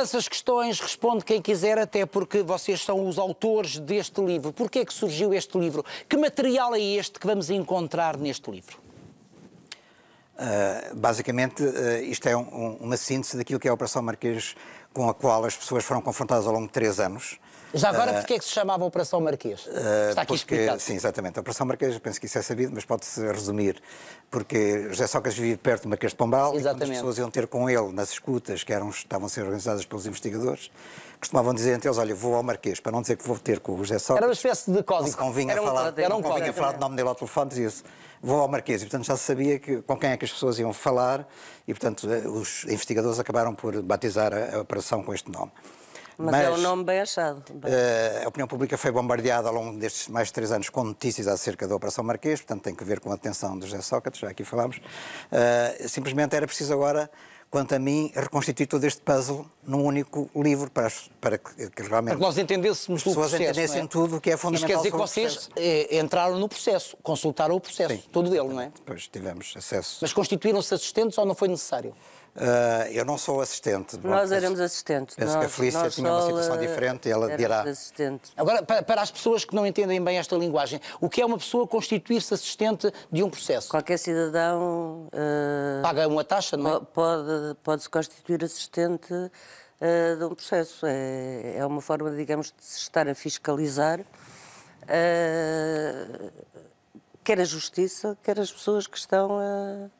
Essas questões responde quem quiser, até porque vocês são os autores deste livro. Porquê é que surgiu este livro? Que material é este que vamos encontrar neste livro? Uh, basicamente, uh, isto é um, um, uma síntese daquilo que é a Operação Marquês, com a qual as pessoas foram confrontadas ao longo de três anos já agora, uh, porquê é que se chamava Operação Marquês? Uh, Está aqui porque, explicado. Sim, exatamente. A Operação Marquês, eu penso que isso é sabido, mas pode-se resumir. Porque José Sócrates vivia perto do Marquês de Pombal exatamente. e as pessoas iam ter com ele nas escutas que eram, estavam a ser organizadas pelos investigadores, costumavam dizer entre eles, olha, vou ao Marquês, para não dizer que vou ter com o José Sócrates. Era uma espécie de código. Não se convinha era um, falar, era um não convinha falar do nome dele ao telefone, dizia-se, vou ao Marquês. E, portanto, já se sabia que, com quem é que as pessoas iam falar e, portanto, eh, os investigadores acabaram por batizar a, a operação com este nome. Mas, mas, é um nome bem achado. Uh, a opinião pública foi bombardeada ao longo destes mais de três anos com notícias acerca da Operação Marquês, portanto tem que ver com a atenção de José Sócrates, já aqui falámos. Uh, simplesmente era preciso agora quanto a mim, reconstituir todo este puzzle num único livro para, para que, que realmente. Para que nós entendêssemos as pessoas entendessem é? tudo o que é fundamental. Isto quer dizer que vocês eh, entraram no processo, consultaram o processo, Sim, todo ele, não é? Pois tivemos acesso. Mas constituíram-se assistentes ou não foi necessário? Uh, eu não sou assistente. Nós Bom, éramos assistentes. Penso nós, que a Felícia tinha uma situação diferente, ela dirá. Assistente. Agora, para, para, as pessoas que não entendem bem esta linguagem, o que é uma pessoa constituir-se assistente de um processo? Qualquer cidadão. Uh, Paga uma taxa, não é? Pode, pode se constituir assistente uh, de um processo. É, é uma forma, digamos, de se estar a fiscalizar. Quer a justiça, quer as pessoas que estão a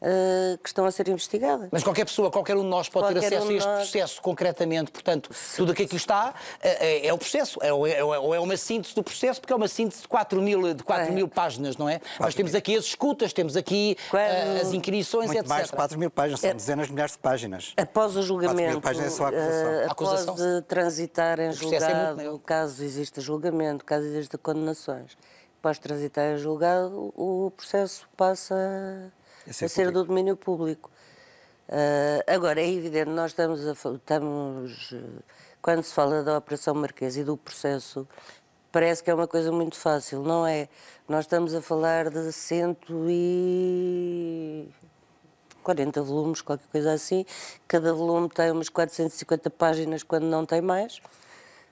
eh, que estão a ser investigadas. Mas qualquer pessoa, qualquer um de nós pode qualquer ter acesso um a este nós... processo concretamente, portanto, sim, tudo o que aqui está é, é, o processo, é, é, é, é, uma síntese do processo, porque é uma síntese de 4 mil, de 4 é. mil páginas, não é? Quatro Nós temos aqui as escutas, temos aqui Quando... as inquirições, Muito etc. mais de 4 mil páginas, são é. dezenas de milhares de páginas. Após o julgamento, páginas é só a acusação. acusação. após transitar em julgado, o caso exista julgamento, caso exista condenações, após transitar em julgado, o processo passa é a ser do domínio público. Uh, agora, é evidente, nós estamos, a, estamos ah, quando se fala da Operação Marquês e do processo, parece que é uma coisa muito fácil, não é? Nós estamos a falar de 140 e... 40 volumes, qualquer coisa assim. Cada volume tem umas 450 páginas, quando não tem mais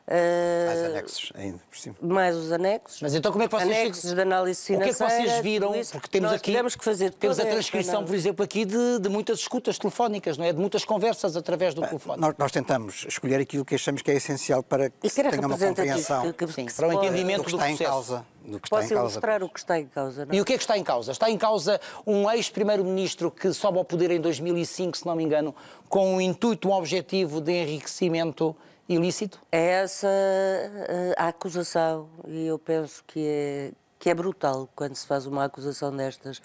mais ah, anexos ainda, por cima. Mais os anexos. Mas então como é que vocês... Anexos de análise financeira. O que é que vocês viram? porque temos aqui... Tivemos que fazer temos a transcrição, por exemplo, aqui de, de, muitas escutas telefónicas, não é? De muitas conversas através do ah, telefone. Nós, nós, tentamos escolher aquilo que achamos que é essencial para que, se tenha uma compreensão. Que, que, sim, que para o um entendimento do, que está do processo. em causa. Do que Posso ilustrar o que está em causa. Não? É? E o que é que está em causa? Está em causa um ex-primeiro-ministro que sobe ao poder em 2005, se não me engano, com o um intuito, um objetivo de enriquecimento ilícito? É essa eh, a acusação, e eu penso que é, que é brutal quando se faz uma acusação destas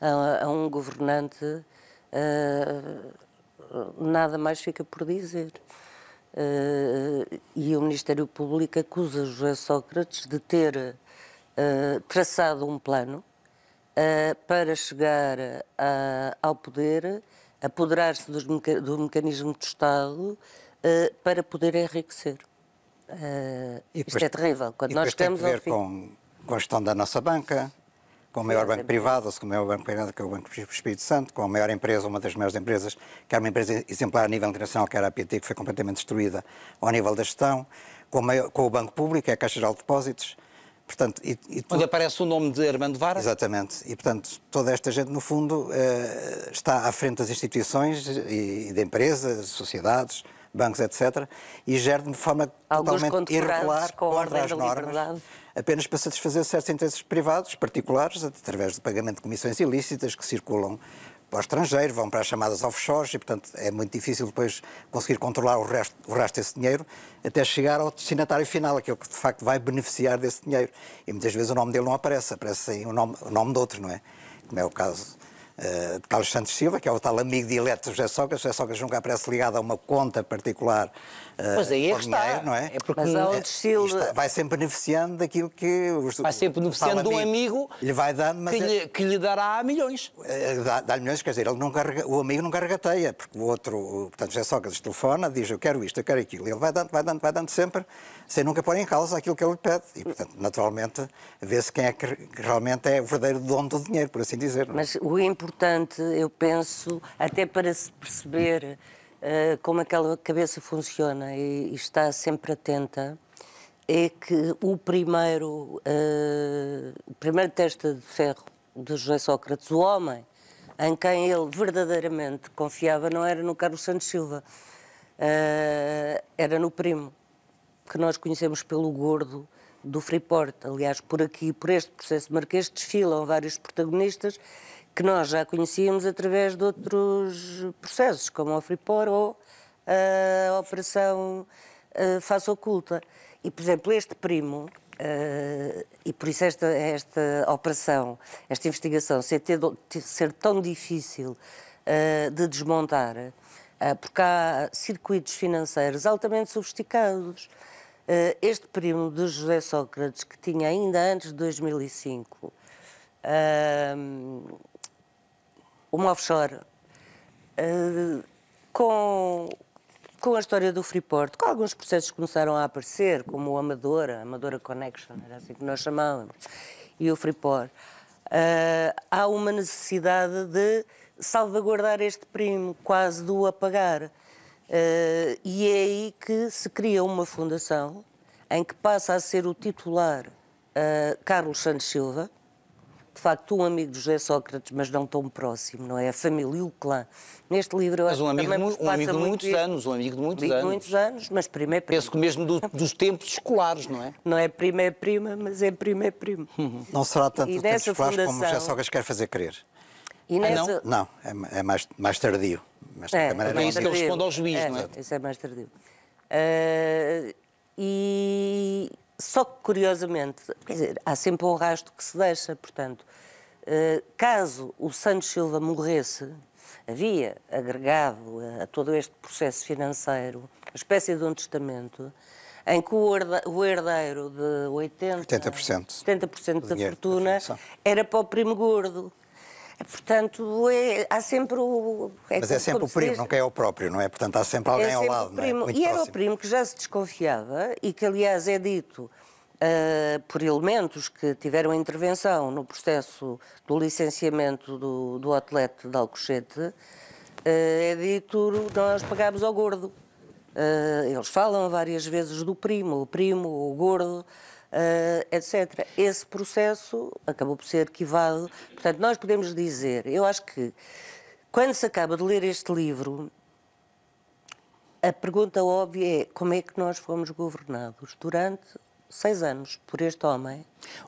a, a um governante. Uh, nada mais fica por dizer. Uh, e o Ministério Público acusa José Sócrates de ter uh, traçado um plano para chegar a, ao poder, apoderar-se do mecanismo de Estado uh, para poder enriquecer. Uh, eh, depois, isto é terrível. Quando nós temos tem a ver fim... com, com a gestão da nossa banca, com o maior banco privado, o maior banco privado, que é o Banco Espírito Santo, com a maior empresa, uma das maiores empresas, que era uma empresa exemplar a nível internacional, que era a PT, que foi completamente destruída ao nível da gestão, com o, maior, com o Banco Público, que é a Caixa Geral de Depósitos. Portanto, e, e tudo... Onde aparece o nome de Armando Vara? Exatamente. E, portanto, toda esta gente, no fundo, eh, está à frente das instituições e de empresas, sociedades, bancos, etc., e gera de forma Alguns totalmente irregular, guarda as normas, liberdade. apenas para satisfazer certos interesses privados, particulares, através do pagamento de comissões ilícitas que circulam para o estrangeiro, vão para as chamadas offshores e, portanto, é muito difícil depois conseguir controlar o resto, o resto desse dinheiro até chegar ao destinatário final, aquele é que de facto vai beneficiar desse dinheiro. E muitas vezes o nome dele não aparece, aparece sim, o nome, o nome de outro, não é? Como é o caso eh, de Carlos Santos Silva, que é o tal amigo dileto de José Sócrates. José Sócrates nunca aparece ligado a uma conta particular Pois ah, aí é que dinheiro, está. não é? é porque Mas há é, Silva... vai sempre beneficiando daquilo que... Os... Vai sempre beneficiando de um amigo lhe vai dando, mas que, é- lhe, que lhe dará milhões. Eh, Dá-lhe dá milhões, quer dizer, ele não carrega, o amigo não carregateia, porque o outro, portanto, já só que lhes telefona, diz eu quero isto, eu quero aquilo. Ele vai dando, vai dando, vai dando sempre, sem nunca pôr em causa aquilo que ele lhe pede. E, portanto, naturalmente, vê-se quem é que realmente é o verdadeiro dono do dinheiro, por assim dizer. É? Mas o importante, eu penso, até para se perceber eh, como aquela cabeça funciona e, e, está sempre atenta, é que o primeiro, uh, o primeiro teste de ferro de José Sócrates, o homem em quem ele verdadeiramente confiava, não era no Carlos Santos Silva, uh, era no primo, que nós conhecemos pelo gordo do Freeport. Aliás, por aqui, por este processo marquês, desfilam vários protagonistas que nós já conhecíamos através de outros processos, como a Freeport ou a Operação uh, eh, Faça Oculta. E, por exemplo, este primo, eh, e por isso esta, esta operação, esta investigação, ser, ter, ser tão difícil eh, de desmontar, porque há circuitos financeiros altamente sofisticados. este primo de José Sócrates, que tinha ainda antes de 2005, uma offshore uh, com, com a história do Freeport, com alguns processos que começaram a aparecer, como o Amadora, a Amadora Connection, era assim que nós chamávamos, e o Freeport, uh, há uma necessidade de salvaguardar este primo, quase do apagar. Uh, e é aí que se cria uma fundação em que passa a ser o titular Carlos Santos Silva, de facto um amigo de José Sócrates, mas não tão próximo, não é? A família e o clã. Neste livro eu mas acho um amigo, um amigo de muitos muito... anos, um amigo de muitos amigo anos. De muitos anos, mas prima é prima. Penso que mesmo do, dos tempos escolares, não é? Não é prima é prima, mas é prima é prima. Não será tanto do tempos escolares fundação... como José Sócrates quer fazer crer. E ah, nessa... ah, não? Não, é, é, mais, mais tardio. Mas é, é, é isso que ele responde ao juiz, é, não é? Isso é mais tardio. Uh, e só que, curiosamente, quer dizer, há sempre um rastro que se deixa, portanto, eh, caso o Santos Silva morresse, havia agregado eh, a todo este processo financeiro uma espécie de um testamento em que o herdeiro de 80, 80%, da fortuna era para o primo gordo. É, portanto, é, há sempre o. É Mas é sempre o primo, diz... nunca é o próprio, não é? Portanto, há sempre é alguém é sempre ao lado. Primo. Não é? Muito e próximo. era o primo que já se desconfiava e que, aliás, é dito uh, por elementos que tiveram intervenção no processo do licenciamento do, do atleta de Alcochete, uh, é dito nós pagámos ao gordo. Uh, eles falam várias vezes do primo, o primo, o gordo. Uh, etc. Esse processo acabou por ser arquivado. Portanto, nós podemos dizer, eu acho que quando se acaba de ler este livro, a pergunta óbvia é como é que nós fomos governados durante seis anos por este homem.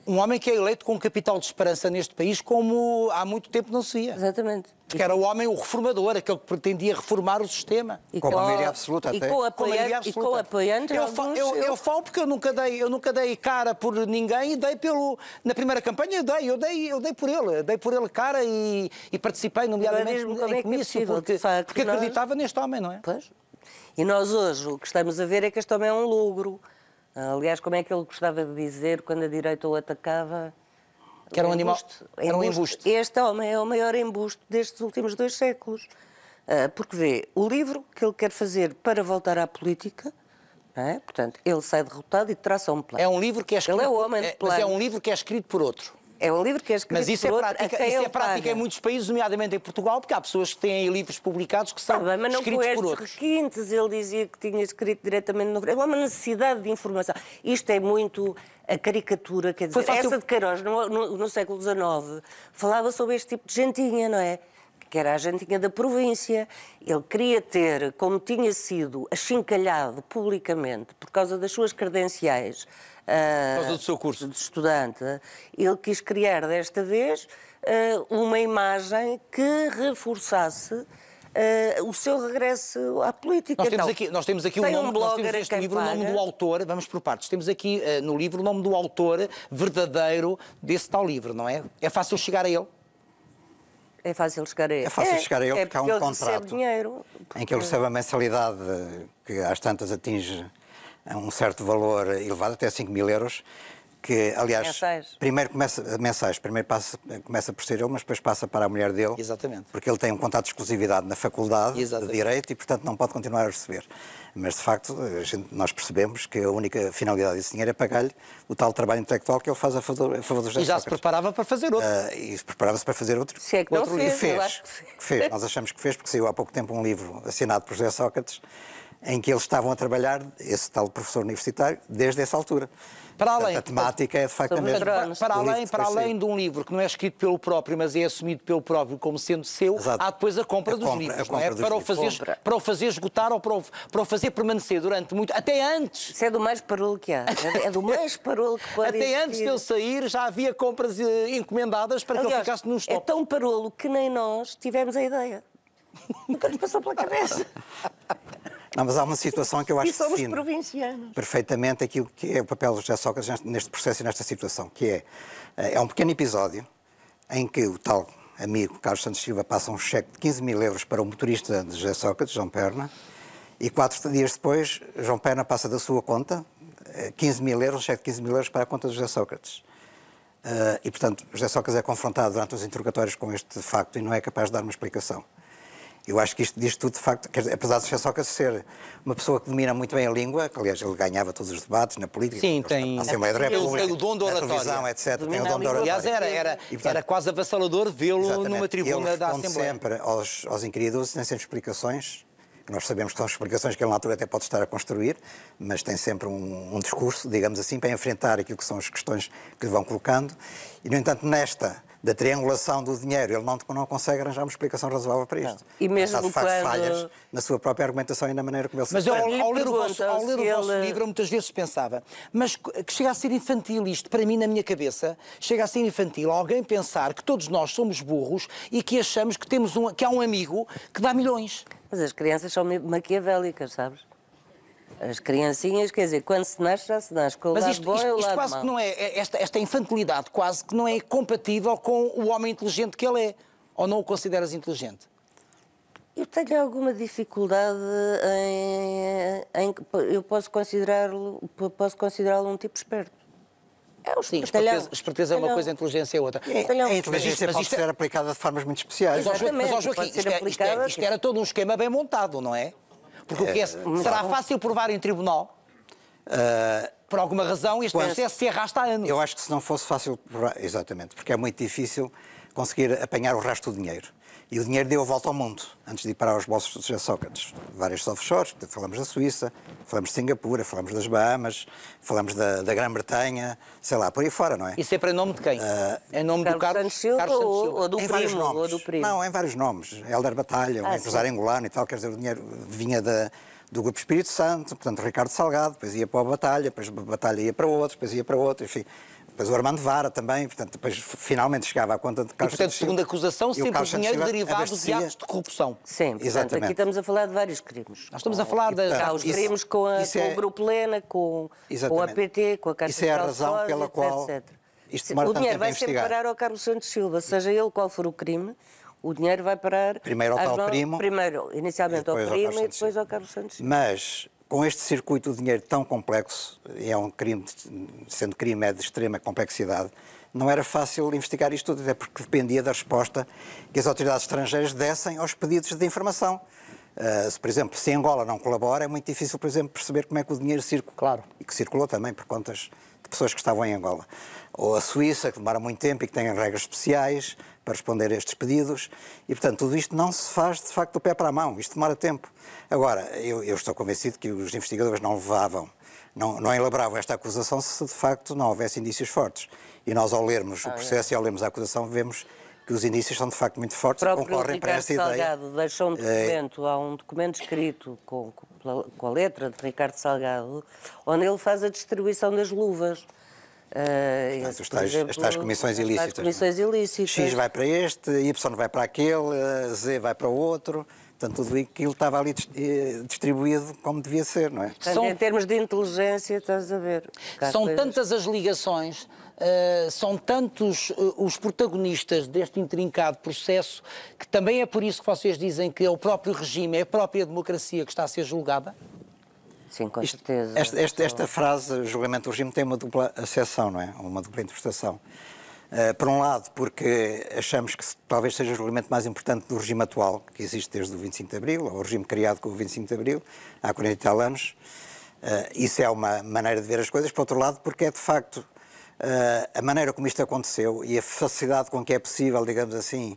Um homem que é eleito com um capital de esperança neste país como há muito tempo não se ia Exatamente. Porque era o homem o reformador, aquele que pretendia reformar o sistema. E com, com a maioria absoluta até. E com, apoiante, e com apoiante eu, falo, eu, eu, falo porque eu nunca, dei, eu nunca dei cara por ninguém e dei pelo... Na primeira campanha eu dei, eu dei, eu dei por ele. Dei por ele cara e, e participei nomeadamente no é, é comício. É porque, porque nós... acreditava neste homem, não é? Pois. E nós hoje o que estamos a ver é que este homem é um logro Aliás, como é que ele gostava de dizer quando a direita o atacava? Que era um animal. Embuste, era um embuste. Este homem é o maior embuste destes últimos dois séculos. Ah, porque vê o livro que ele quer fazer para voltar à política, é? Portanto, ele sai derrotado e traça um plano. É um livro que é escrito, ele é, homem de plano. É, mas é um livro que é escrito por outro. É um livro que é escrito Mas isso, é, é prática, isso é prática em muitos países, nomeadamente em Portugal, porque há pessoas que têm livros publicados que são ah, bem, mas não escritos por outros. Quintes, ele dizia que tinha escrito diretamente no... É uma necessidade de informação. Isto é muito a caricatura, quer dizer, fácil... essa de Queiroz, no, no, no século XIX, falava sobre este tipo de gentinha, não é? que era a gentinha da província. Ele queria ter, como tinha sido achincalhado publicamente por causa das suas credenciais. por causa do seu eh, curso. De estudante. Ele quis criar desta vez eh, uma imagem que reforçasse Uh, o seu regresso à política. Nós temos então, aqui, nós temos aqui o nome, um nós temos livro, o nome do é? autor, vamos por partes, temos aqui uh, no livro o nome do autor verdadeiro desse tal livro, não é? É fácil chegar a ele? É, é fácil chegar a ele. É fácil é, chegar a ele é porque, porque há um contrato dinheiro, porque... em que ele recebe a mensalidade que às tantas atinge um certo valor elevado, até 5 mil euros, que aliás Mensais. primeiro começa mensais, primeiro passa, começa por ser eu, mas depois passa para a mulher dele. Exatamente. Porque ele tem um contrato de exclusividade na faculdade Exatamente. de direito e portanto não pode continuar a receber. Mas de facto, gente, nós percebemos que a única finalidade desse dinheiro é pagar-lhe o tal trabalho intelectual que ele faz a favor, a favor dos E já se preparava para fazer outro. Uh, e preparava-se para fazer outro. Se é que outro não fez, fez, eu acho que fez. Nós achamos que fez porque saiu há pouco tempo um livro assinado por José Sócrates em que eles estavam a trabalhar esse tal professor universitário desde essa altura. Para além, a temática é de facto a mesma. Para, para além, para além de um livro que não é escrito pelo próprio, mas é assumido pelo próprio como sendo seu, Exato. há depois a compra a dos compra, livros, não é? Para, o fazer, compra. para o fazer esgotar ou para o, para o fazer permanecer durante muito, até antes. Isso é do mais parolo que há. É do mais parolo que pode Até existir. antes de eu sair já havia compras eh, encomendadas para Aliás, que ele ficasse no é estoque. É tão parolo que nem nós tivemos a ideia. Nunca nos passou pela cabeça. Não, mas há uma situação que eu acho que. E somos provincianos. Perfeitamente aquilo que é o papel do José Sócrates neste processo e nesta situação, que é, eh, é um pequeno episódio em que o tal amigo Carlos Santos Silva passa um cheque de 15 mil euros para o motorista de José Sócrates, João Perna, e quatro dias depois, João Perna passa da sua conta 15 eh, mil euros, um cheque de 15 mil euros para a conta de José Sócrates. Uh, e, portanto, José Sócrates é confrontado durante os interrogatórios com este facto e não é capaz de dar uma explicação. Eu acho que isto diz tudo, de facto, dizer, apesar de ser só ser uma pessoa que domina muito bem a língua, que aliás ele ganhava todos os debates na política, Sim, tem... na Assembleia da República, ele tem o dom da oratória. etc. tem o dom da oratória. Aliás, era, era, e, portanto, era quase avassalador vê-lo numa tribuna ele da Assembleia. sempre aos, aos inquiridores, tem sempre explicações, nós sabemos que são explicações que ele na altura até pode estar a construir, mas tem sempre um, um discurso, digamos assim, para enfrentar aquilo que são as questões que lhe vão colocando. E, no entanto, nesta da triangulação do dinheiro, ele não, não consegue arranjar uma explicação razoável para isto. Não. E mesmo Mas, de facto, quando... falhas na sua própria argumentação e na maneira como ele se Mas eu, ao, ao, ler o vosso, ao ler o vosso ele... livro, eu muitas vezes pensava, mas que chega a ser infantil isto, para mim, na minha cabeça, chega a ser infantil alguém pensar que todos nós somos burros e que achamos que, temos um, que há um amigo que dá milhões. Mas as crianças são maquiavélicas, sabes? As criancinhas, quer dizer, quando se nasce, já se nasce com o Mas lado isto, bom isto, é isto, isto quase mal. que não é, é, esta, esta infantilidade quase que não é compatível com o homem inteligente que ele é. Ou não o consideras inteligente? Eu tenho alguma dificuldade em, em eu posso considerá-lo posso considerá-lo um tipo esperto. É um Sim, esperteza, esperteza é uma coisa, inteligência é outra. É, a é, inteligência mas pode isto... ser aplicada de formas muito especiais. Mas, mas, mas Joaquim, isto, é, isto, é, isto, era todo um esquema bem montado, não é? Porque o que é, eh, será tá fácil provar em tribunal. Uh, por alguma razão, este quando, é, processo se arrasta há anos. Eu acho que se não fosse fácil, exatamente, porque é muito difícil conseguir apanhar o resto do dinheiro. E o dinheiro deu a volta ao mundo, antes de ir parar aos bolsos de Sócrates. várias offshores, falamos da Suíça, falamos de Singapura, falamos das Bahamas, falamos da, da Grã-Bretanha, sei lá, por aí fora, não é? e sempre em nome de quem? Uh, ah, em é nome Carlos do Carlos Santos Silva, Carlos Silva. Ou, do em primo, vários nomes. ou do primo? Não, em vários nomes. Helder Batalha, ah, um empresário angolano e tal, quer dizer, o dinheiro vinha da, do Grupo Espírito Santo, portanto, Ricardo Salgado, depois ia para a Batalha, depois a Batalha ia para outro, depois ia para outro, enfim. Depois o Armando Vara também, portanto, depois finalmente chegava à conta de Carlos e, portanto, segundo a acusação, sempre o dinheiro Silva é derivado abastecia... de atos de corrupção. Sim, portanto, Exatamente. aqui estamos a falar de vários crimes. Nós estamos a falar de... É Há os crimes com, a, com é... o Grupo Lena, com, com a PT, com a Caixa Isso é a razão pela etc, qual... Etc. Isto o dinheiro vai sempre parar ao Carlos Santos Silva, seja ele qual for o crime, o dinheiro vai parar... Primeiro ao tal mãos, primo. Primeiro, inicialmente ao primo e depois ao Carlos Santos Silva. Mas com este circuito do dinheiro tão complexo, é um crime, sendo crime é de extrema complexidade, não era fácil investigar isto tudo, até porque dependia da resposta que as autoridades estrangeiras dessem aos pedidos de informação. Ah, se, por exemplo, se Angola não colabora, é muito difícil, por exemplo, perceber como é que o dinheiro circula. Claro. E que circulou também por contas de pessoas que estavam em Angola. Ou a Suíça, que demora muito tempo e que tem regras especiais para responder a estes pedidos. E, portanto, tudo isto não se faz, de facto, do pé para a mão. Isto demora tempo. Agora, eu, eu estou convencido que os investigadores não levavam não, não elaboravam esta acusação se de facto não houvesse indícios fortes. E nós, ao lermos ah, o é. processo é. e ao lermos a acusação, vemos que os indícios são de facto muito fortes e concorrem para esta Salgado ideia. Salgado deixou um eh, documento, é... há um documento escrito com, com a letra de Ricardo Salgado, onde ele faz a distribuição das luvas. Uh, as comissões ilícitas. As é? comissões ilícitas. X vai para este, Y vai para aquele, eh, Z vai para o outro. Portanto, tudo aquilo estava ali distribuído como devia ser, não é? Portanto, São... Em termos de inteligência, estás a ver. São tantas as ligações, eh, são tantos uh, os protagonistas deste intrincado processo que também é por isso que vocês dizem que é o próprio regime, é a própria democracia que está a ser julgada? Sim, com Isto, certeza. Esta, esta, esta, frase, julgamento do regime, tem uma dupla acessão, não é? Uma dupla interpretação. Uh, por um lado, porque achamos que talvez seja o julgamento mais importante do regime atual, que existe desde o 25 de Abril, ou o regime criado com o 25 de Abril, há 40 e tal anos. Uh, isso é uma maneira de ver as coisas. Por outro lado, porque é de facto ah, a maneira como isto aconteceu e a facilidade com que é possível, digamos assim,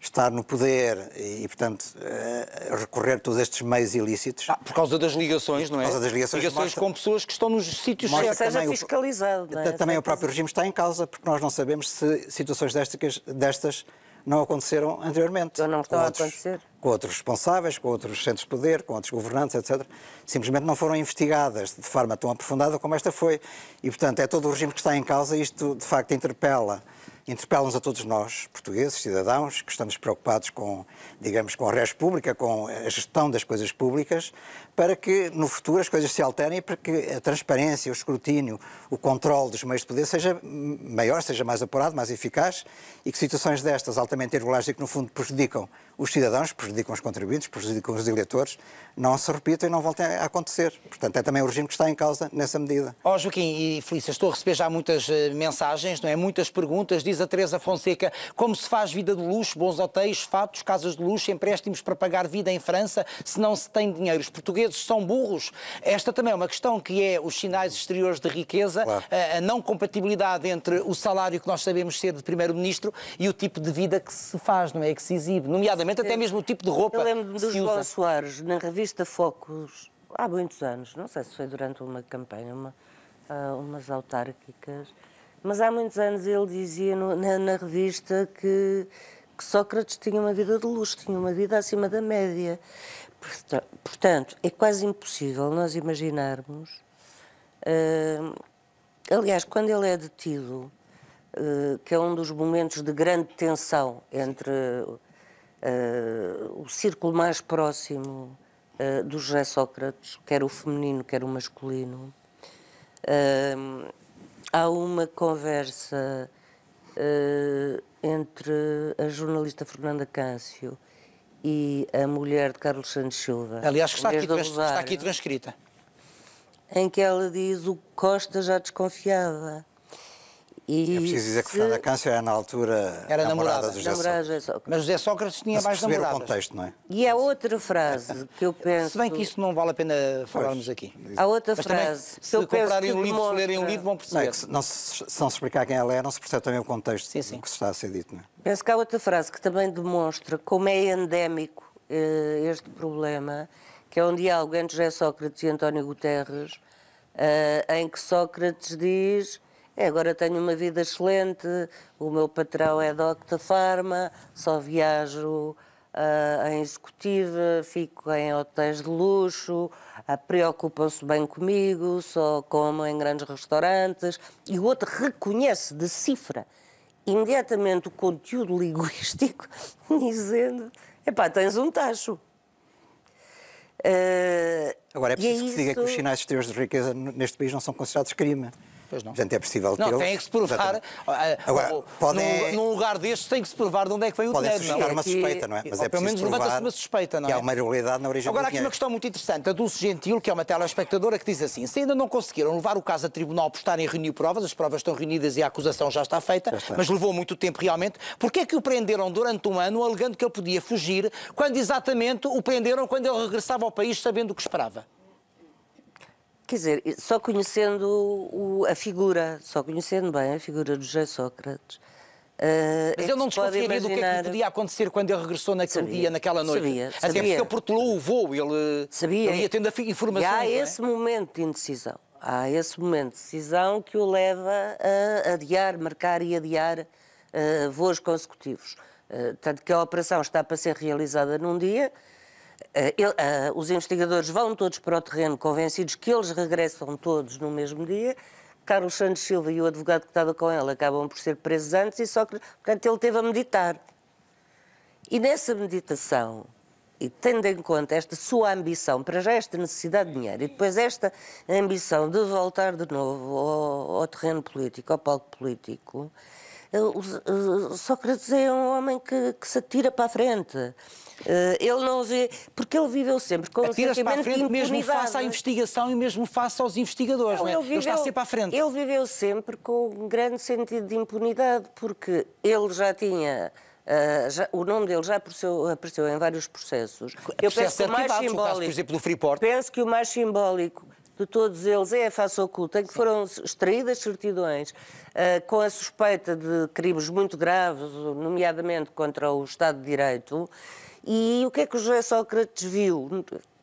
estar no poder e, portanto, ah, recorrer a todos estes meios ilícitos. Ah, por causa das ligações, não é? Por causa das ligações. Ligações mostra, com pessoas que estão nos sítios certos. Seja também fiscalizado. O, é? Também é o próprio regime está em causa, porque nós não sabemos se situações destas, destas não aconteceram anteriormente. Ou não estão outros, a acontecer. Com outros responsáveis, com outros centros de poder, com outros governantes, etc. Simplesmente não foram investigadas de forma tão aprofundada como esta foi. E, portanto, é todo o regime que está em causa e isto, de facto, interpela interpela nos a todos nós, portugueses, cidadãos, que estamos preocupados com, digamos, com a res pública, com a gestão das coisas públicas, para que no futuro as coisas se alterem e para que a transparência, o escrutínio, o controle dos meios de poder seja maior, seja mais apurado, mais eficaz e que situações destas altamente irregulares e que no fundo prejudicam os cidadãos, prejudicam os contribuintes, prejudicam os eleitores, não se repitam e não voltem a acontecer. Portanto, é também o regime que está em causa nessa medida. Ó oh, Joaquim e Felícia, estou a receber já muitas eh, mensagens, não é? Muitas perguntas. Diz a Teresa Fonseca, como se faz vida de luxo, bons hotéis, fatos, casas de luxo, empréstimos para pagar vida em França, se não se tem dinheiro? Os portugueses portugueses são burros. Esta também é uma questão que é os sinais exteriores de riqueza, claro. a, a, não compatibilidade entre o salário que nós sabemos ser de primeiro-ministro e o tipo de vida que se faz, não é? Que se exibe, nomeadamente Sim. até mesmo o tipo de roupa. Eu lembro-me do João Soares, na revista Focus, há muitos anos, não sei se foi durante uma campanha, uma, uh, umas autárquicas, mas há muitos anos ele dizia no, na, na, revista que, que Sócrates tinha uma vida de luxo, tinha uma vida acima da média. Portanto, é quase impossível nós imaginarmos. Uh, aliás, quando ele é detido, uh, que é um dos momentos de grande tensão entre uh, o círculo mais próximo dos José Sócrates, quer o feminino, quer o masculino, há uma conversa entre a jornalista Fernanda Câncio e a mulher de Carlos Santos Silva. Aliás, que está, aqui, trans, Rosário, está aqui transcrita. Em que ela diz o Costa já desconfiava. E é preciso dizer que Fernanda Câncer era, na altura, era namorada, namorada do José namorada Sócrates. Mas José Sócrates tinha mais namoradas. o contexto, não é? E há outra frase que eu penso... Se bem que isso não vale a pena falarmos pois. aqui. Há outra Mas frase também, eu penso comprarem que um livro, demonstra... se lerem um livro, vão perceber. Não, é que se, não se, se não se explicar quem ela é, não se percebe também o contexto sim, sim. do que se está a ser dito, não é? Penso que há outra frase que também demonstra como é endémico eh, este problema, que é um diálogo entre José Sócrates e António Guterres, eh, em que Sócrates diz é, agora tenho uma vida excelente, o meu patrão é da farma. só viajo uh, em executiva, fico em hotéis de luxo, uh, preocupam-se bem comigo, só como em grandes restaurantes. E o outro reconhece, decifra imediatamente o conteúdo linguístico, dizendo: epá, tens um tacho. Uh, Agora é preciso é que se diga que os sinais exteriores de riqueza neste país não são considerados crime. Pois não. Portanto, é possível Não, tem que se provar. Ah, Agora, ah, podem... num, num lugar destes tem que se provar de onde é que veio o dinheiro. Podem não. É? uma suspeita, não é? Mas é pelo menos levanta-se uma suspeita, não é? Que há uma ilegalidade na origem Agora, há aqui uma questão muito interessante. A Dulce Gentil, que é uma telespectadora, que diz assim, se ainda não conseguiram levar o caso a tribunal por estarem a reunir provas, as provas estão reunidas e a acusação já está feita, já está. mas levou muito tempo realmente, porque é que o prenderam durante um ano alegando que ele podia fugir, quando exatamente o prenderam quando ele regressava ao país sabendo o que esperava? Quer dizer, só conhecendo o, a figura, só conhecendo bem a figura do José Sócrates. Uh, Mas é eu não desconfiaria imaginar... do que, é que podia acontecer quando ele regressou naquele sabia, dia, naquela noite. Sabia, Até sabia. porque ele protelou o voo, ele sabia. ele ia tendo informações. E há é? esse momento de indecisão. Há esse momento de decisão que o leva a adiar, marcar e adiar uh, voos consecutivos. Uh, tanto que a operação está para ser realizada num dia eh, ele, uh, os investigadores vão todos para o terreno convencidos que eles regressam todos no mesmo dia. Carlos Santos Silva e o advogado que estava com ele acabam por ser presos antes e só que, portanto, ele teve a meditar. E nessa meditação, e tendo em conta esta sua ambição, para já esta necessidade de dinheiro, e depois esta ambição de voltar de novo ao, ao terreno político, ao palco político, Sócrates é um homem que, que se atira para a frente. Eh, ele não vê. Porque ele viveu sempre com Atira-se um para a frente, mesmo face à investigação e mesmo face aos investigadores, não, não é? Ele, viveu, ele está sempre à frente. Ele viveu sempre com um grande sentido de impunidade, porque ele já tinha. Uh, já, o nome dele já apareceu, apareceu em vários processos. Eu Processo penso que o mais simbólico, caso, por exemplo, do Freeport. Penso que o mais simbólico de todos eles é a face oculta, em que Sim. foram extraídas certidões uh, com a suspeita de crimes muito graves, nomeadamente contra o Estado de Direito. E o que é que o José Sócrates viu?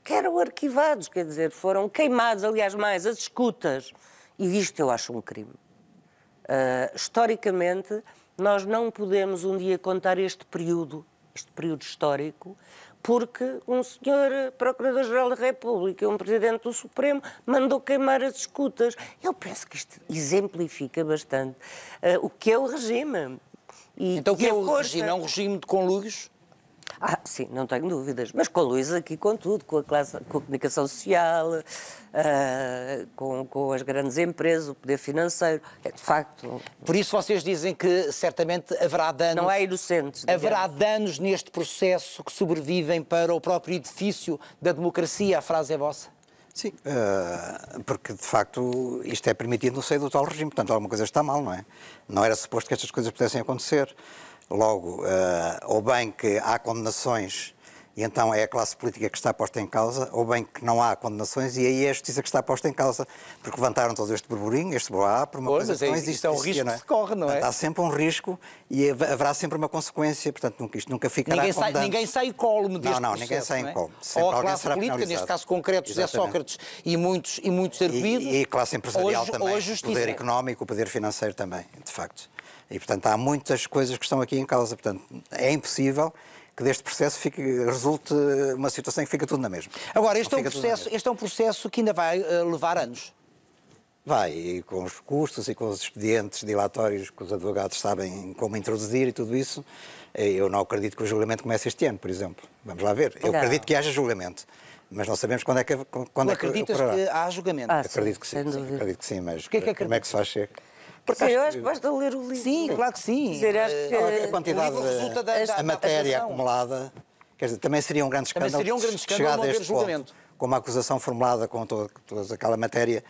Que eram arquivados, quer dizer, foram queimados, aliás, mais as escutas. E isto eu acho um crime. Uh, historicamente, nós não podemos um dia contar este período, este período histórico, porque um senhor Procurador-Geral da República, um Presidente do Supremo, mandou queimar as escutas. Eu penso que isto exemplifica bastante uh, o que é o regime. E, então o que é o regime? É um é- regime de conluios? Ah, sim, não tenho dúvidas, mas com a Luísa aqui com tudo, com a, classe, com a comunicação social, uh, com, com as grandes empresas, o poder financeiro, é de facto... Por isso vocês dizem que certamente haverá danos... Não é inocente. Haverá danos neste processo que sobrevivem para o próprio edifício da democracia, a frase é vossa? Sim, ah, porque de facto isto é permitido no seio do tal regime, portanto alguma coisa está mal, não é? Não era suposto que estas coisas pudessem acontecer. Logo, eh, ou bem que há condenações e então é a classe política que está posta em causa, ou bem que não há condenações e aí é a justiça que está posta em causa, porque levantaram todo este burburinho, este boá, por uma pois, coisa que não é- existe. Isto é um risco é? que se corre, não é? Portanto, há sempre um risco e haverá sempre uma consequência, portanto nunca, isto nunca ficará ninguém sai, ninguém sai colmo deste Não, não, processo, ninguém sai não é? colmo. Sempre ou a classe política, neste caso concreto, José Sócrates e muitos, e muitos arguídos. E, e, classe empresarial também, o poder económico, o poder financeiro também, de facto. E, portanto, há muitas coisas que estão aqui em causa. Portanto, é impossível que deste processo fique, resulte uma situação em que fica tudo na mesma. Agora, este, é um, processo, este é um processo que ainda vai uh, levar anos. Vai, e com os custos e com os expedientes dilatórios que os advogados sabem como introduzir e tudo isso, eh, eu não acredito que o julgamento comece este ano, por exemplo. Vamos lá ver. Eu não. acredito que haja julgamento, mas não sabemos quando é que quando é que, acreditas que há julgamento? Ah, acredito sim, que sim, sim, acredito que sim, mas que é que como é que se faz chegar? Porque sim, eu acho que basta ler o livro. Sim, claro que sim. Dizer, acho eh, que a, a quantidade, da, da, a matéria acumulada, quer dizer, também seria um grande escândalo, seria um grande escândalo chegar a este julgamento. Ponto, com uma acusação formulada com toda, toda aquela matéria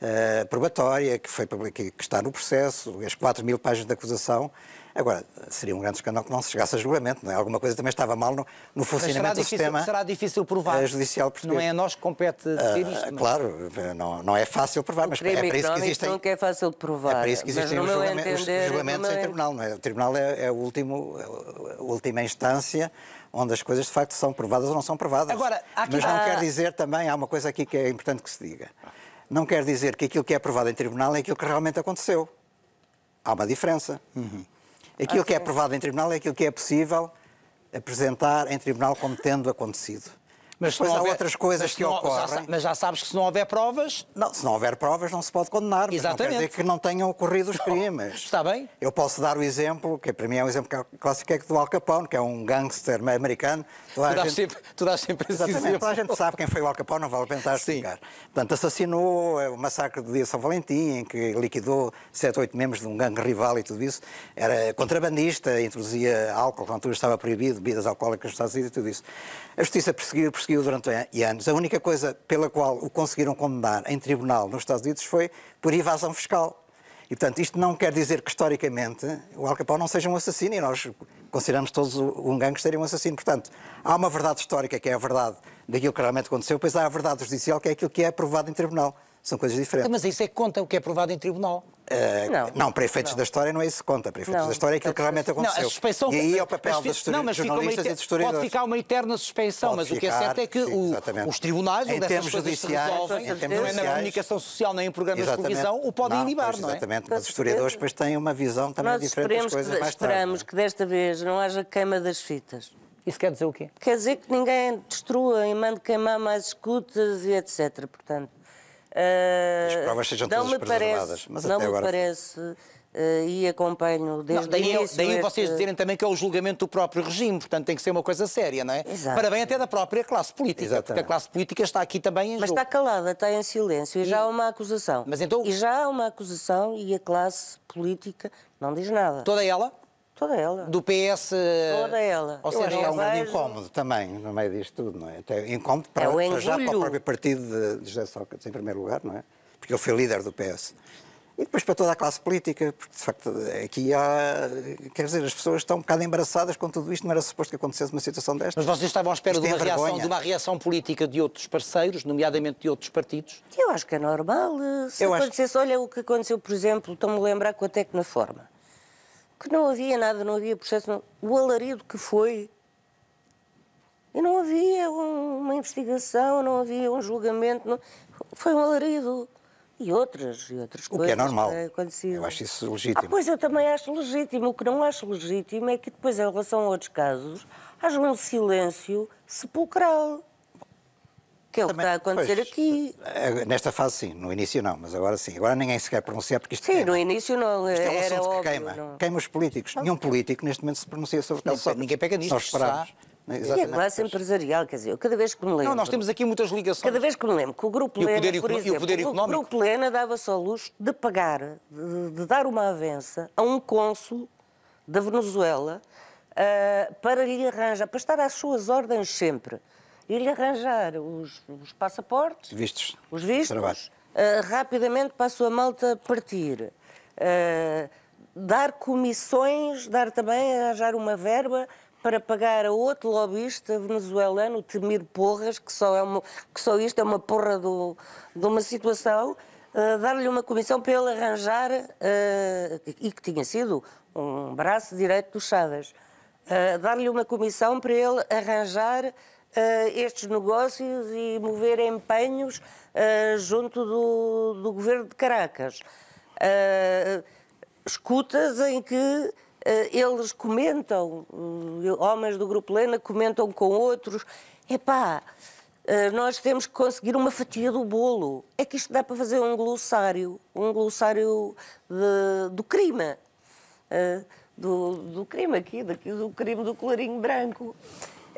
eh, probatória que, foi, que, que está no processo, as 4 mil páginas de acusação. Agora, seria um grande escândalo que não se chegasse a julgamento, não é? Alguma coisa também estava mal no, no funcionamento do difícil, sistema Será difícil provar. Judicial Não é a nós que compete ah, decidir isto. mas... É? Claro, não, não é fácil provar, o mas é para isso que existem... nunca é fácil provar. É para isso que existem os, julgamentos, entender, os julgamentos em é... tribunal, não é? O tribunal é, é o último, a última instância onde as coisas de facto são provadas ou não são provadas. Agora, aqui... Mas não ah... quer dizer também, há uma coisa aqui que é importante que se diga não quer dizer que aquilo que é aprovado em tribunal é aquilo que realmente aconteceu. Há uma diferença. Uhum. Aquilo okay. que é aprovado em tribunal é aquilo que é possível apresentar em tribunal como tendo acontecido. Mas depois há houver, outras coisas que não, ocorrem. mas já sabes que se não houver provas. Não, se não houver provas, não se pode condenar. Exatamente. Não quer dizer que não tenham ocorrido os crimes. Está bem? Eu posso dar o exemplo, que para mim é um exemplo clássico, é do Al Capone, que é um gangster americano. tu, dás gente... sempre, tu dás sempre esse Exatamente, a gente sabe quem foi o Al Capone, não vale a pena estar a explicar. Portanto, assassinou é, o massacre do dia São Valentim, em que liquidou sete, oito membros de um gangue rival e tudo isso. Era contrabandista, introduzia álcool, na altura estava proibido, bebidas alcoólicas nos Estados Unidos e tudo isso. A justiça perseguiu, perseguiu conseguiu durante anos. A única coisa pela qual o conseguiram condenar em tribunal nos Estados Unidos foi por evasão fiscal. E, portanto, isto não quer dizer que, historicamente, o Al Capone não seja um assassino e nós consideramos todos um gangster um assassino. Portanto, há uma verdade histórica que é a verdade daquilo que realmente aconteceu, pois há a verdade judicial que é aquilo que é aprovado em tribunal são coisas diferentes. Então, mas isso é que conta, o que é provado em tribunal. Uh, não. não, para efeitos não. da história não é isso que conta. Para efeitos não. da história é aquilo que realmente aconteceu. Não, suspensão E aí é o papel das não, mas jornalistas e dos historiadores. Pode ficar uma eterna suspeição, pode mas ficar, o que é certo é que sim, o, os tribunais, em termos judiciais, resolvem, em termos não é na comunicação social nem em programas exatamente. de televisão, o podem inibar, pois, não é? Exatamente, mas os eh, historiadores depois têm uma visão também Nós diferente das coisas que, mais tarde. É? Esperamos que desta vez não haja queima das fitas. Isso quer dizer o quê? Quer dizer que ninguém destrua e mande queimar mais escutas e etc. Portanto, ah, provas sejam não todas preservadas. Parece, mas não até me agora parece... Uh, e acompanho desde não, daí, início, daí este... vocês dizerem também que é o julgamento do próprio regime, portanto tem que ser uma coisa séria, não é? Exato. Parabéns até da própria classe política, Exatamente. porque a classe política está aqui também em Mas jogo. está calada, está em silêncio e, e, já há uma acusação. Mas então... E já há uma acusação e a classe política não diz nada. Toda ela? Toda ela. Do PS. Toda ela. Ou seja, é um vejo... incómodo também no meio disto tudo, não é? Até incómodo para, é um para já para o próprio partido de, de José Sócrates, em primeiro lugar, não é? Porque ele foi líder do PS. E depois para toda a classe política, porque de facto aqui há. Quer dizer, as pessoas estão um bocado embaraçadas com tudo isto, não era suposto que acontecesse uma situação desta. Mas vocês estavam à espera de é uma, reação, de uma, reação, política de outros parceiros, nomeadamente de outros partidos? Eu acho que é normal. Eh, se Eu acontecesse, acho... olha o que aconteceu, por exemplo, estou-me a lembrar com a Tecnaforma que não havia nada, não havia processo, não... o alarido que foi. E não havia um, uma investigação, não havia um julgamento, não... foi um alarido. E outras, e outras o coisas. O que é normal. É, eu acho isso legítimo. Ah, pois eu também acho legítimo. O que não acho legítimo é que depois, em relação a outros casos, haja um silêncio sepulcral que é o que está a acontecer pois, aqui. Eh, nesta fase sim, no início não, mas agora sim. Agora ninguém se quer pronunciar porque isto Sim, queima. no início não. Isto é um assunto óbvio, que queima. Não. Queima os políticos. Não. Nenhum político neste momento se pronuncia sobre tal só. Ninguém pega nisto. Nós esperamos. Exatamente. E a classe empresarial, quer dizer, eu cada vez que me lembro. Não, nós temos aqui muitas ligações. Cada vez que me lembro que o Grupo Lena. E o poder, exemplo, e o poder O Grupo Lena dava-se ao luxo de pagar, de, de dar uma avança a um cônsul da Venezuela uh, para lhe arranjar, para estar às suas ordens sempre ir lhe arranjar os, os passaportes, vistos. os vistos, uh, rapidamente para a sua malta partir. Uh, dar comissões, dar também, arranjar uma verba para pagar a outro lobista venezuelano, o Temir Porras, que só, é uma, que só isto é uma porra do, de uma situação, uh, dar-lhe uma comissão para ele arranjar, uh, e que tinha sido um braço direito do Chadas, uh, dar-lhe uma comissão para ele arranjar uh, estes negócios e mover empenhos uh, junto do, do, governo de Caracas. Uh, escutas em que eles comentam, homens do Grupo Lena comentam com outros, epá, nós temos que conseguir uma fatia do bolo. É que isto dá para fazer um glossário, um glossário de, do crime. Do, do, crime aqui, daqui do crime do colarinho branco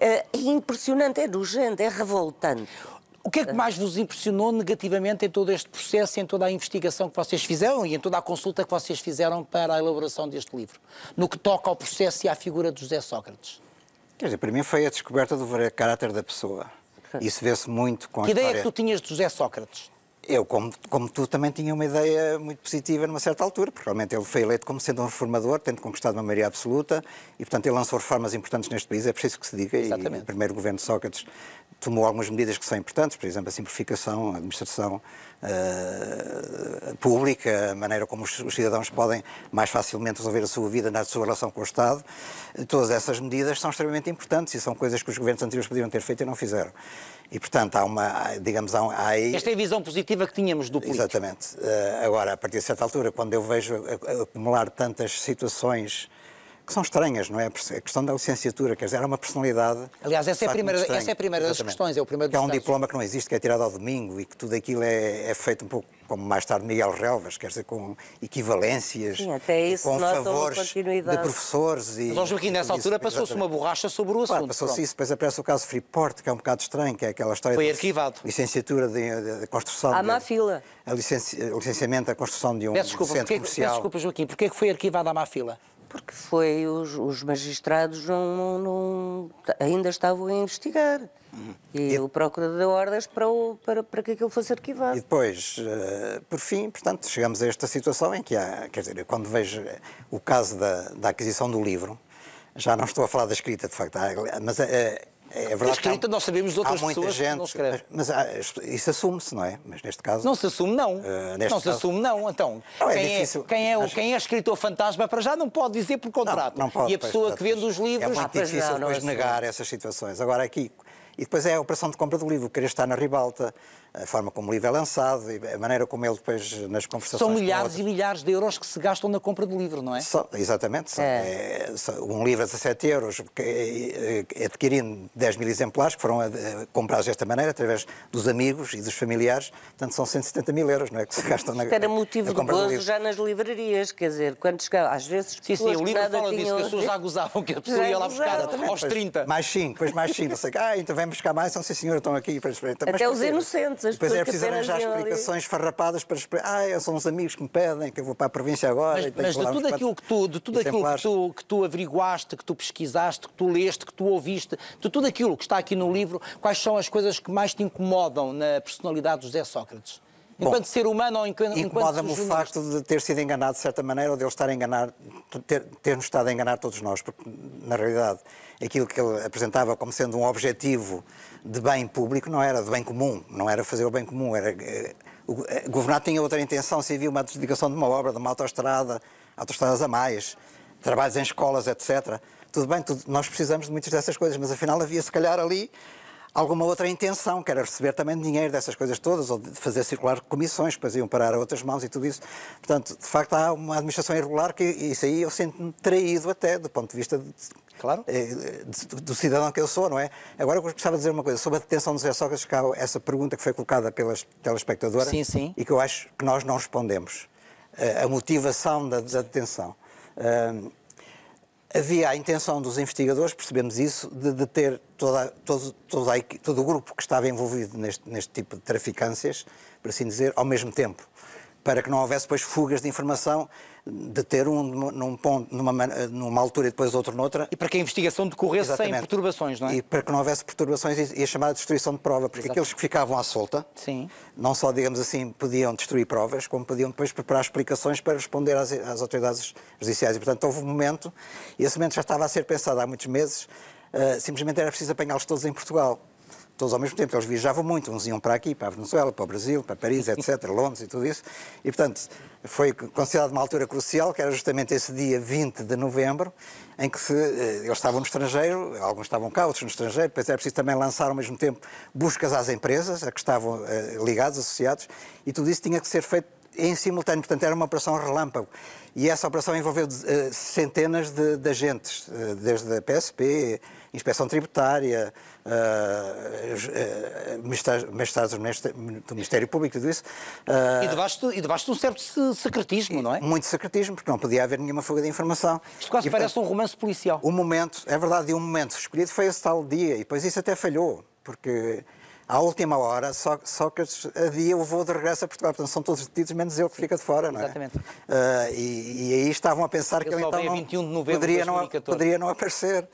é impressionante, é urgente, é revoltante. O que é que mais vos impressionou negativamente em todo este processo, em toda a investigação que vocês fizeram e em toda a consulta que vocês fizeram para a elaboração deste livro, no que toca ao processo e à figura de José Sócrates? Quer dizer, para mim foi a descoberta do caráter da pessoa. Isso vê-se muito com a Que ideia história... que tu tinhas de José Sócrates? eu, como, como tu, também tinha uma ideia muito positiva numa certa altura, porque realmente ele foi eleito como sendo um reformador, tendo conquistado uma maioria absoluta, e portanto ele lançou reformas importantes neste país, é preciso que se diga, Exatamente. e o primeiro governo de Sócrates tomou algumas medidas que são importantes, por exemplo, a simplificação, a administração uh, pública, a maneira como os, os, cidadãos podem mais facilmente resolver a sua vida na sua relação com o Estado. Todas essas medidas são extremamente importantes e são coisas que os governos anteriores podiam ter feito e não fizeram. E, portanto, há uma, digamos, há, um, há aí... Esta é a visão positiva que tínhamos do político. Exatamente. Uh, agora, a partir de certa altura, quando eu vejo acumular tantas situações que são estranhas, não é? A questão da licenciatura, quer dizer, era uma personalidade. Aliás, essa é a primeira, essa é a primeira das questões, é o primeiro Que é um diploma que não existe, que é tirado ao domingo e que tudo aquilo é, é feito um pouco como mais tarde Miguel Relvas, quer dizer, com equivalências, Sim, até isso, com favores de professores. E, Mas, Joaquim, nessa altura passou-se uma borracha sobre o assunto. passou-se isso, depois aparece o caso Freeport, que é um bocado estranho, que é aquela história... Foi arquivado. Licenciatura de, de, de construção... Há má fila. A licenci, licenciamento da construção de um desculpa, centro porque, é comercial. Peço desculpa, Joaquim, porquê é que foi arquivado a má fila? Porque foi os, os magistrados não, não, não, ainda estavam a investigar. E, e, o procurador deu ordens para, o, para, para que aquilo fosse arquivado. E depois, uh, por fim, portanto, chegamos a esta situação em que há, quer dizer, quando vejo eh, o caso da, da aquisição do livro, já não estou a falar da escrita, de facto, mas uh, é verdade escrita, há, nós sabemos de outras há muita pessoas gente, que não escreve. Mas, mas isso assume-se, não é? Mas neste caso... Não se assume, não. Uh, não caso, se assume, não. Então, não é quem, é difícil, é, quem, é, quem é escritor fantasma, para já, não pode dizer por contrato. Não, não pode, e a pessoa pois, que vende os é livros... É muito ah, não, depois é assim. negar essas situações. Agora, aqui... E depois é a operação de compra do livro, querer estar na ribalta, a forma como o livro é lançado, e a maneira como ele depois nas conversações. São milhares outros, e milhares de euros que se gastam na compra do livro, não é? São, exatamente. São, é. É, são, um livro a 17 euros, que, é, é, adquirindo 10 mil exemplares, que foram é, comprados desta maneira, através dos amigos e dos familiares, portanto são 170 mil euros, não é? Que se gastam na, Isto era motivo de gozo já nas livrarias, quer dizer, quando chegava, às vezes. Sim, sim, o livro fala disso, que as pessoas já gozavam, que a pessoa ia lá buscar aos 30. Mais 5, depois mais 5, não sei, ah, então vem buscar mais, são então, sim senhor, estão aqui. Então, até os inocentes todas as Depois é pessoas. Depois é preciso arranjar explicações farrapadas para. Ah, são os amigos que me pedem, que eu vou para a província agora. Mas, mas de tudo aquilo, que tu, de tudo é aquilo que, tu, que tu averiguaste, que tu pesquisaste, que tu leste, que tu ouviste, de tudo aquilo que está aqui no livro, quais são as coisas que mais te incomodam na personalidade do José Sócrates? enquanto Bom, ser humano ou enquanto. Incomoda-me o facto de ter sido enganado de certa maneira ou de ele estar a enganar, ter-nos ter estado a enganar todos nós, porque na realidade aquilo que ele apresentava como sendo um objetivo de bem público não era de bem comum, não era fazer o bem comum, era. Eh, o eh, governar tinha outra intenção, se havia uma adjudicação de uma obra, de uma autoestrada, autoestradas a mais, trabalhos em escolas, etc. Tudo bem, tudo, nós precisamos de muitas dessas coisas, mas afinal havia se calhar ali alguma outra intenção, que era receber também dinheiro dessas coisas todas, ou de fazer circular comissões, depois iam parar a outras mãos e tudo isso. Portanto, de facto, há uma administração irregular que isso aí eu sinto-me traído até, do ponto de vista de, claro. Eh, de, de, do cidadão que eu sou, não é? Agora eu gostava de dizer uma coisa sobre a detenção do Zé Sócrates, que há essa pergunta que foi colocada pelas telespectadoras sim, sim. e que eu acho que nós não respondemos. Eh, a motivação da, da detenção. Havia a intenção dos investigadores, percebemos isso, de deter toda, todo, a, todo o grupo que estava envolvido neste, neste tipo de traficâncias, por assim dizer, ao mesmo tempo, para que não houvesse depois fugas de informação de ter um num ponto, numa, numa altura e depois outro noutra. E para que a investigação decorresse Exatamente. sem perturbações, não é? E para que não houvesse perturbações e a chamada destruição de prova, porque Exato. aqueles que ficavam à solta, Sim. não só, digamos assim, podiam destruir provas, como podiam depois preparar explicações para responder às, às autoridades judiciais. E, portanto, houve um momento, e esse momento já estava a ser pensado há muitos meses, uh, simplesmente era preciso apanhá-los todos em Portugal todos ao mesmo tempo. Eles viajavam muito, uns iam para aqui, para a Venezuela, para o Brasil, para Paris, etc., Londres e tudo isso. E, portanto, foi considerado uma altura crucial, que era justamente esse dia 20 de novembro, em que se, eh, eles estavam no estrangeiro, alguns estavam cá, outros no estrangeiro, depois era preciso também lançar ao mesmo tempo buscas às empresas, a que estavam eh, ligados, associados, e tudo isso tinha que ser feito em simultâneo, portanto era uma operação relâmpago. E essa operação envolveu eh, centenas de, de agentes, desde a PSP, Inspeção Tributária, uh, mestrados do Ministério Público, tudo isso. Uh, e, debaixo de, e debaixo de um certo secretismo, não é? Muito secretismo, porque não podia haver nenhuma fuga de informação. Isto quase e, parece portanto, um romance policial. O momento, é verdade, e o momento escolhido foi esse tal dia, e depois isso até falhou, porque à última hora, só, só que havia o voo de regresso a Portugal. Portanto, são todos detidos, menos eu que fica de fora, não é? Exatamente. Uh, e, e, aí estavam a pensar eu que ele então não, poderia, não, poderia não aparecer.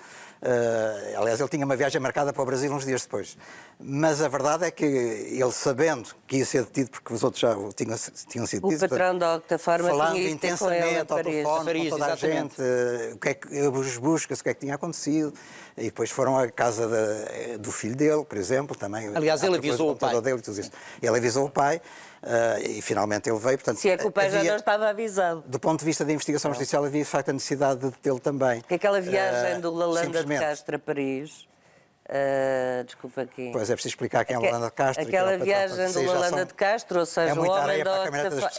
Uh, aliás, ele tinha uma viagem marcada para o Brasil uns dias depois. Mas a verdade é que ele, sabendo que ia ser detido, porque os outros já tinham, tinham sido detidos... O patrão da Octafarma Falando intensamente ao telefone, Paris, com toda exatamente. a gente, eh, o que é que, os buscas, o que é que tinha acontecido. E depois foram à casa eh, do filho dele, por exemplo, também. Aliás, ele avisou o pai. Dele, ele avisou o pai. Ah, e finalmente ele veio. Portanto, Se é que o pai havia, já não estava avisado. Do ponto de vista da investigação judicial, havia de facto a necessidade de tê lo também. Que aquela viagem ah, do Lalanda de Castro a Paris. Uh, desculpa aqui. Pois é preciso explicar quem é Aque, Lalanda de Castro. É aquela viagem do Lolanda de Castro, ou seja, é o, homem do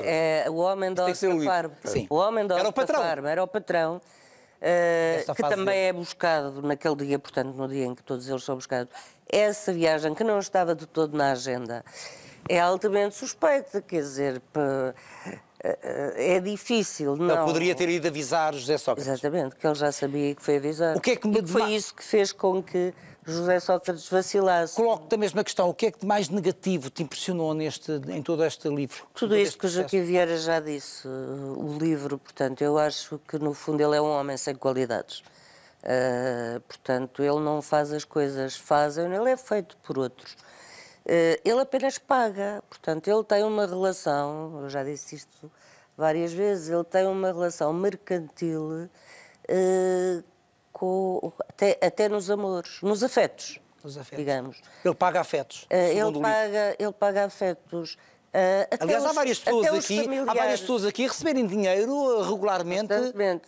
é, o homem do Oscar O homem da Oscar era o patrão. Uh, que também é buscado naquele dia, portanto, no dia em que todos eles são buscados, essa viagem que não estava de todo na agenda é altamente suspeita, quer dizer, eh, eh, é difícil. Não, não poderia ter ido avisar José Sócrates. Exatamente, que ele já sabia que foi avisar. O que é que me... foi isso que fez com que José Sócrates vacilasse. Coloco-te a mesma questão. O que é que de mais negativo te impressionou neste, em todo este livro? Tudo isto que o Joaquim Vieira já disse. O livro, portanto, eu acho que no fundo ele é um homem sem qualidades. Uh, portanto, ele não faz as coisas, fazem, ele é feito por outros. Eh, ele apenas paga. Portanto, ele tem uma relação, eu já disse isto várias vezes, ele tem uma relação mercantil eh, com, até, até nos amores, nos afetos, nos afetos. digamos. Ele paga afetos. Uh, ele, paga, ele paga afetos. Uh, Aliás, os, há, várias pessoas aqui, há várias pessoas aqui receberem dinheiro regularmente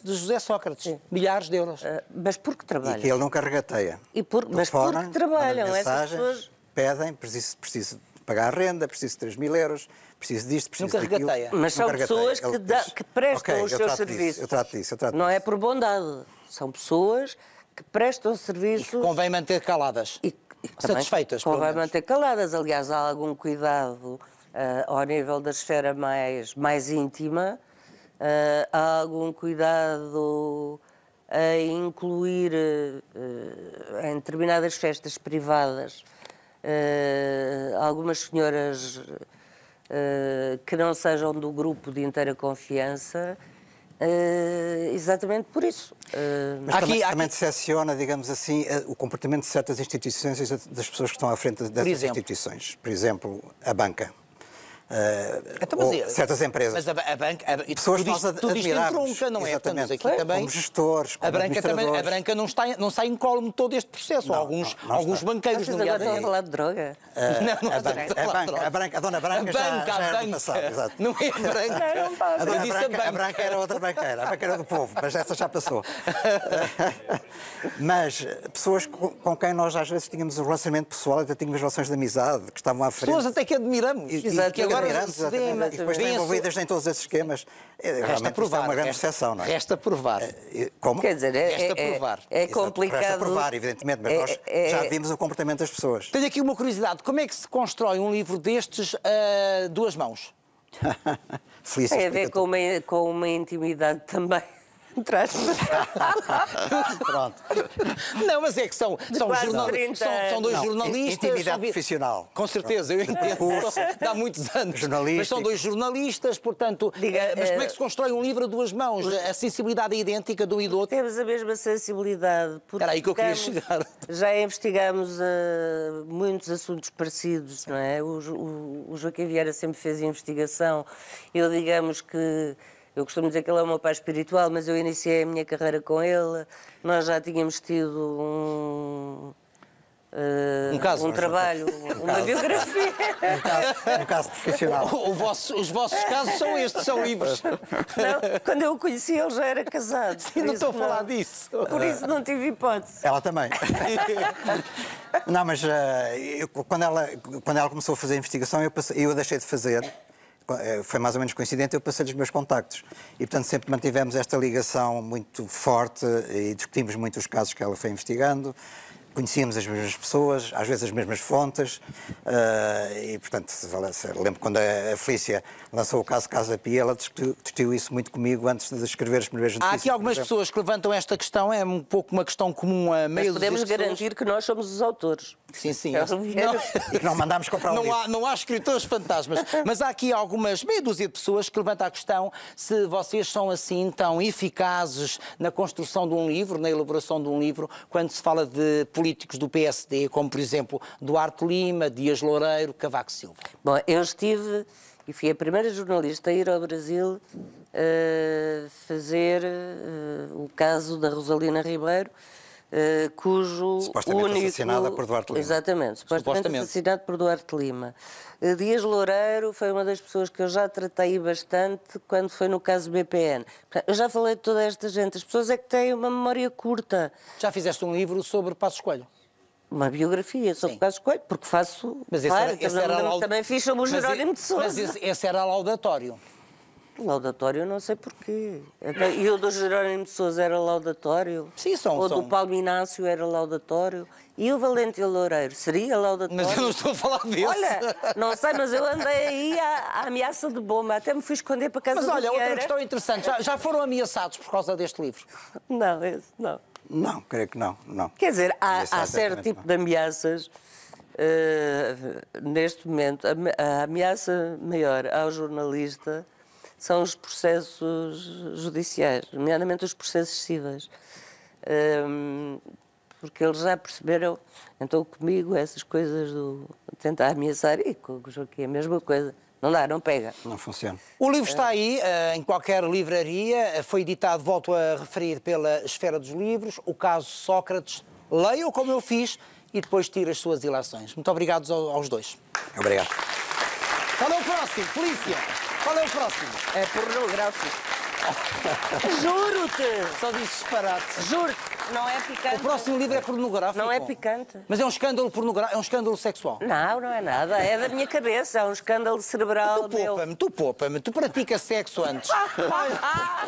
de José Sócrates, Sim. milhares de euros. Uh, mas porque trabalham. E que ele nunca regateia. E por, mas fora, porque trabalham. Essas pessoas pedem, preciso, preciso pagar a renda, preciso de 3 mil euros, preciso disto, preciso Nunca daquilo. Regateia. Mas são regateia. pessoas que, dá, que prestam okay, os seus serviços. Disso, eu trato disso, eu trato Não é disso. é por bondade. São pessoas que prestam serviços... E convém manter caladas. E, e satisfeitas, Convém manter caladas. Aliás, há algum cuidado uh, ao nível da esfera mais, mais íntima. Uh, há algum cuidado a incluir uh, em determinadas festas privadas eh, algumas senhoras eh, que não sejam do grupo de inteira confiança, Uh, exatamente por isso. Uh, Mas aqui, também, aqui... também decepciona, digamos assim, o comportamento de certas instituições e das pessoas que estão à frente dessas por instituições. Por exemplo, a banca. Eh, então, ou mas, é- certas empresas. Mas a, a banca. A, pessoas tudo, isto, tudo isto entronca, não é? Portanto, aqui é? também, como gestores, como a branca também A branca não, está, não sai incólume todo este processo. Não, alguns não, não alguns está. banqueiros, Vocês nomeadamente. Eh, a falar de droga? não, não a, banca, a, banca, a, branca, a dona Branca. A já, banca, já a banca. Passado, exato. Não é a branca. Não, não passa. a, dona branca, a, banca. a branca era outra banqueira, a banca era do povo, mas essa já passou. mas pessoas com quem nós às vezes tínhamos um relacionamento pessoal, até tínhamos relações de amizade, que estavam à frente. Pessoas até que admiramos. E, exato bandeirantes, E depois estão envolvidas em todos esses esquemas. É, é, resta provar, é uma grande exceção, não é? Resta provar. É, como? Quer dizer, é, resta provar. É, é complicado. Resta provar, evidentemente, mas nós já vimos o comportamento das pessoas. Tenho aqui uma curiosidade. Como é que se constrói um livro destes a eh, duas mãos? Felícia, Tem a ver com uma, com uma intimidade também. Trans. Pronto. Não, mas é que são, são, jornal, são, são dois não, jornalistas. Intimidade profissional. Com certeza, eu entendo. Dá muitos anos. Mas são dois jornalistas, portanto. Eh, Diga, mas como é eh, que se constrói um livro a duas mãos? A sensibilidade é idêntica de um e do outro? Temos a mesma sensibilidade. Era aí que eu queria chegar. Já investigamos uh, muitos assuntos parecidos, não é? O, o, o Joaquim Vieira sempre fez investigação. Eu, digamos que eu costumo dizer que ele é o meu pai espiritual, mas eu iniciei a minha carreira com ele. Nós já tínhamos tido um. Uh, um, caso, um trabalho, um uma caso. biografia. Um caso, um caso profissional. O, vosso, os vossos casos são estes, são livres. Não, quando eu o conheci, ele já era casado. Sim, não estou a falar disso. Por isso não tive hipótese. Ela também. não, mas uh, eu, quando, ela, quando ela começou a fazer a investigação, eu, passei, eu a deixei de fazer eh, foi mais ou menos coincidente, eu passei-lhe os meus contactos. E, portanto, sempre mantivemos esta ligação muito forte e discutimos muito os casos que ela foi investigando conhecíamos as mesmas pessoas, às vezes as mesmas fontes, uh, e portanto, lembro quando a Felícia lançou o caso Casa Pia, ela discutiu, discutiu, isso muito comigo antes de escrever as primeiras notícias. Há aqui algumas pessoas que levantam esta questão, é um pouco uma questão comum a meio Mas podemos garantir pessoas... que nós somos os autores. Sim, sim. É. Não... E que não mandámos comprar um não livro. há, não há escritores fantasmas, mas há aqui algumas meia dúzia de pessoas que levantam a questão se vocês são assim tão eficazes na construção de um livro, na elaboração de um livro, quando se fala de políticos do PSD, como por exemplo Duarte Lima, Dias Loureiro, Cavaco Silva? Bom, eu estive e fui a primeira jornalista a ir ao Brasil uh, fazer uh, o caso da Rosalina Ribeiro eh, cujo supostamente único... assassinada por Duarte Lima. Exatamente, supostamente, supostamente. assassinado por Duarte Lima. Uh, Dias Loureiro foi uma das pessoas que eu já tratei bastante quando foi no caso BPN. Eu já falei de toda esta gente, as pessoas é que têm uma memória curta. Já fizeste um livro sobre Passos Coelho? Uma biografia sobre Sim. Passos Coelho, porque faço... Mas esse era, esse também, era também, laud... também fiz sobre o Jerónimo de Sousa. Mas esse, esse era laudatório. Laudatório, eu não sei porquê. Até, e o do Jerónimo de Souza era laudatório. Sim, são. O são... do Paulo Inácio era laudatório. E o Valente Loureiro seria laudatório. Mas eu não estou a falar disso. Olha, não sei, mas eu andei aí à, à ameaça de bomba. Até me fui esconder para casa Mas olha, outra questão interessante. Já, já, foram ameaçados por causa deste livro? Não, esse, não. Não, creio que não, não. Quer dizer, há, há é certo tipo não. de ameaças. Uh, neste momento, a, a ameaça maior ao jornalista são os processos judiciais, nomeadamente os processos cíveis. Um, porque eles já perceberam, então comigo, essas coisas do tentar ameaçar, e com o Joaquim é a mesma coisa. Não dá, não pega. Não funciona. O livro está ah. aí, ah, em qualquer livraria. Foi editado, volto a referir, pela Esfera dos Livros. O caso Sócrates. Leia-o como eu fiz e depois tire as suas ilações. Muito obrigado aos dois. Obrigado. Até o próximo. Felícia. Qual é o próximo? É pornográfico. Juro-te! Só disse disparate. Juro-te. Não é picante. O próximo livro é pornográfico. Não é picante. Mas é um escândalo pornográfico, é um escândalo sexual. Não, não é nada. É da minha cabeça. É um escândalo cerebral. Tu poupa-me, tu poupa-me. Tu praticas sexo antes.